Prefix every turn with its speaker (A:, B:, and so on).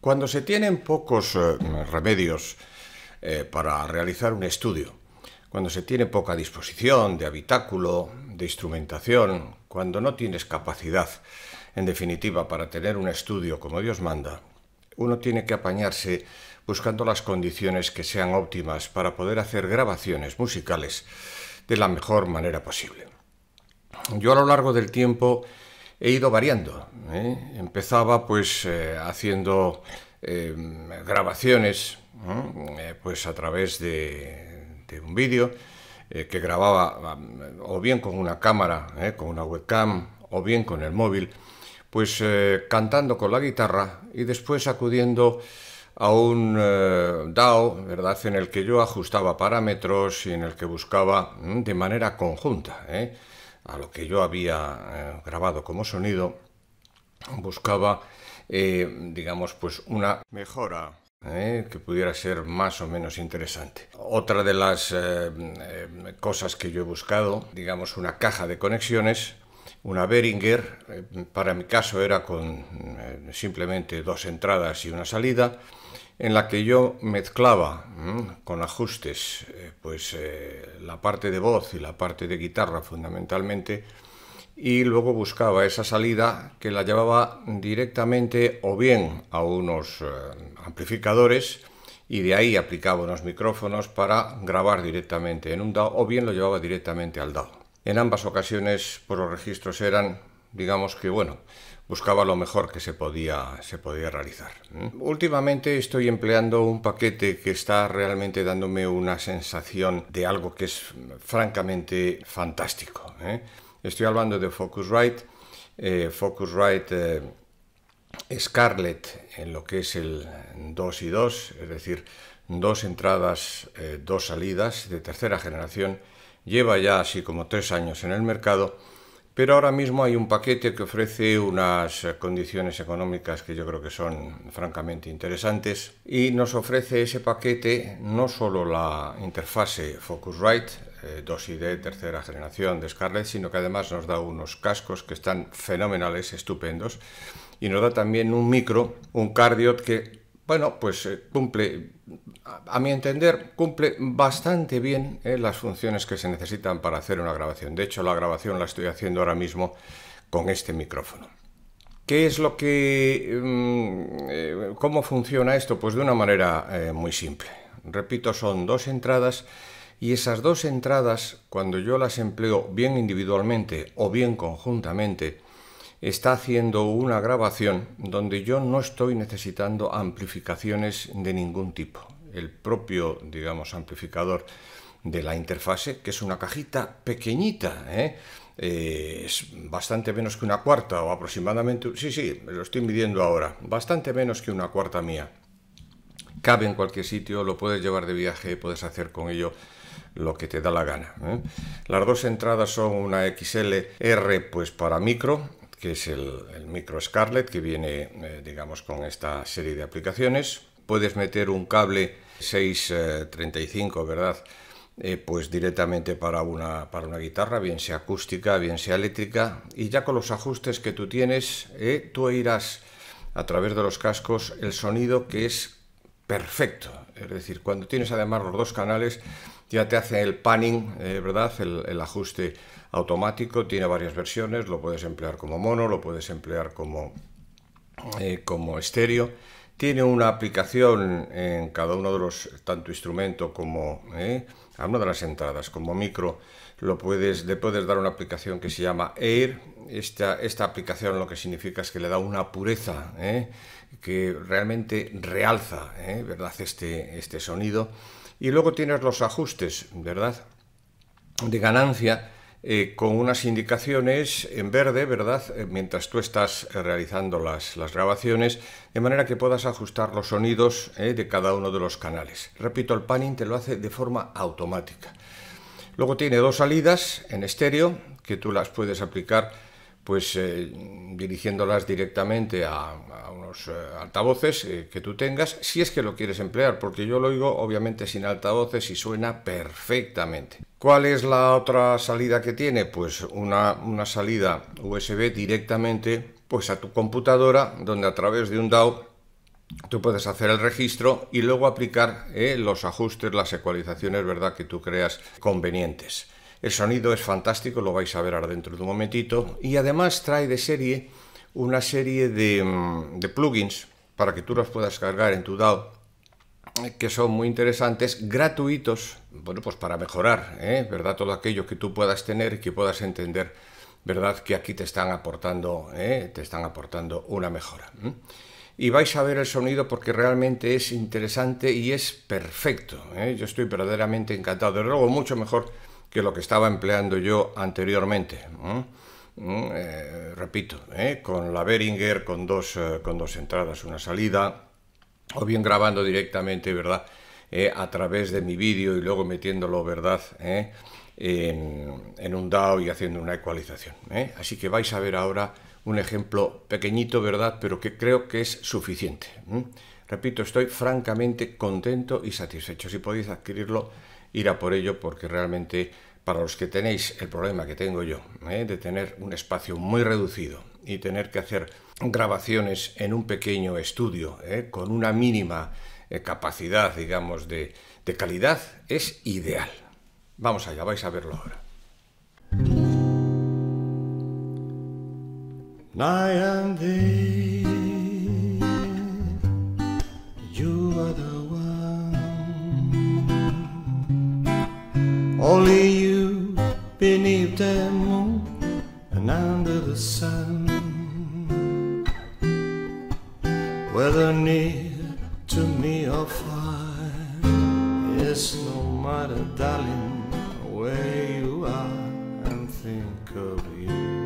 A: Cuando se tienen pocos eh, remedios eh, para realizar un estudio, cuando se tiene poca disposición de habitáculo, de instrumentación, cuando no tienes capacidad, en definitiva, para tener un estudio como Dios manda, uno tiene que apañarse buscando las condiciones que sean óptimas para poder hacer grabaciones musicales de la mejor manera posible. Yo a lo largo del tiempo he ido variando. ¿eh? Empezaba pues eh, haciendo eh, grabaciones pues a través de, un vídeo que grababa o bien con una cámara, con una webcam o bien con el móvil, pues cantando con la guitarra y después acudiendo a un DAO, ¿verdad? En el que yo ajustaba parámetros y en el que buscaba de manera conjunta a lo que yo había eh, grabado como sonido, buscaba, eh, digamos, pues una mejora eh, que pudiera ser más o menos interesante. Otra de las cosas que yo he buscado, digamos una caja de conexiones, una Behringer, para mi caso era con simplemente dos entradas y una salida, en la que yo mezclaba con ajustes eh, pues eh, la parte de voz y la parte de guitarra fundamentalmente y luego buscaba esa salida que la llevaba directamente o bien a unos eh, amplificadores y de ahí aplicaba unos micrófonos para grabar directamente en un DAW o bien lo llevaba directamente al DAW. En ambas ocasiones por los registros eran digamos que bueno buscaba lo mejor que se podía, realizar. Últimamente estoy empleando un paquete que está realmente dándome una sensación de algo que es francamente fantástico. ¿eh? Estoy hablando de Focusrite. Eh, Focusrite eh, Scarlett en lo que es el 2 y 2, es decir, dos entradas, dos salidas de tercera generación. Lleva ya así como tres años en el mercado pero ahora mismo hay un paquete que ofrece unas eh, condiciones económicas que yo creo que son francamente interesantes y nos ofrece ese paquete no solo la interfase Focusrite, 2ID eh, tercera generación de Scarlett, sino que además nos da unos cascos que están fenomenales, estupendos, y nos da también un micro, un cardio que, bueno, pues eh, cumple a mi entender, cumple bastante bien eh, las funciones que se necesitan para hacer una grabación. De hecho, la grabación la estoy haciendo ahora mismo con este micrófono. ¿Qué es lo que... Mm, eh, cómo funciona esto? Pues de una manera eh, muy simple. Repito, son dos entradas y esas dos entradas, cuando yo las empleo bien individualmente o bien conjuntamente, está haciendo una grabación donde yo no estoy necesitando amplificaciones de ningún tipo. El propio, digamos, amplificador de la interfase, que es una cajita pequeñita, ¿eh? Eh, es bastante menos que una cuarta o aproximadamente, sí, sí, lo estoy midiendo ahora, bastante menos que una cuarta mía. Cabe en cualquier sitio, lo puedes llevar de viaje, puedes hacer con ello lo que te da la gana. ¿eh? Las dos entradas son una XLR pues para micro que es el, micro Scarlett, que viene, eh, digamos, con esta serie de aplicaciones. Puedes meter un cable 635, eh, ¿verdad? Eh, pues directamente para una, para una guitarra, bien sea acústica, bien sea eléctrica, y ya con los ajustes que tú tienes, tú oirás a través de los cascos el sonido que es perfecto. Es decir, cuando tienes además los dos canales, ya te hace el panning, eh, ¿verdad? El, ajuste automático, tiene varias versiones, lo puedes emplear como mono, lo puedes emplear como, eh, estéreo. Tiene una aplicación en cada uno de los, tanto instrumento como eh, a una de las entradas, como micro, lo puedes, le puedes dar una aplicación que se llama Air. Esta, aplicación lo que significa es que le da una pureza que realmente realza ¿verdad? este, este sonido y luego tienes los ajustes, ¿verdad? De ganancia. Eh, con unas indicaciones en verde, ¿verdad? Eh, mientras tú estás eh, realizando las, grabaciones, de manera que puedas ajustar los sonidos de cada uno de los canales. Repito, el panning te lo hace de forma automática. Luego tiene dos salidas en estéreo, que tú las puedes aplicar pues eh, dirigiéndolas directamente a, unos eh, altavoces eh, que tú tengas, si es que lo quieres emplear, porque yo lo oigo obviamente sin altavoces y suena perfectamente. ¿Cuál es la otra salida que tiene? Pues una, salida USB directamente pues a tu computadora, donde a través de un DAO tú puedes hacer el registro y luego aplicar los ajustes, las ecualizaciones, ¿verdad?, que tú creas convenientes. El sonido es fantástico, lo vais a ver ahora dentro de un momentito. Y además trae de serie una serie de, mm, plugins para que tú los puedas cargar en tu DAO que son muy interesantes, gratuitos, bueno, pues para mejorar, ¿eh? ¿verdad? Todo aquello que tú puedas tener y que puedas entender, ¿verdad? Que aquí te están aportando, ¿eh? te están aportando una mejora. Y vais a ver el sonido porque realmente es interesante y es perfecto. ¿eh? Yo estoy verdaderamente encantado. Desde luego, mucho mejor que lo que estaba empleando yo anteriormente. Eh, repito, ¿eh? con la Beringer, con dos, eh, con dos entradas, una salida, o bien grabando directamente, ¿verdad? a través de mi vídeo y luego metiéndolo, ¿verdad? En, un DAO y haciendo una ecualización. Así que vais a ver ahora un ejemplo pequeñito, ¿verdad? Pero que creo que es suficiente. Repito, estoy francamente contento y satisfecho. Si podéis adquirirlo, ir a por ello porque realmente para los que tenéis el problema que tengo yo, ¿eh? de tener un espacio muy reducido y tener que hacer grabaciones en un pequeño estudio ¿eh? con una mínima eh, capacidad, digamos, de, calidad, es ideal. Vamos allá, vais a verlo ahora. Only you beneath the moon and under the sun. Whether near to me or far, it's no matter, darling, where you are, and think of you.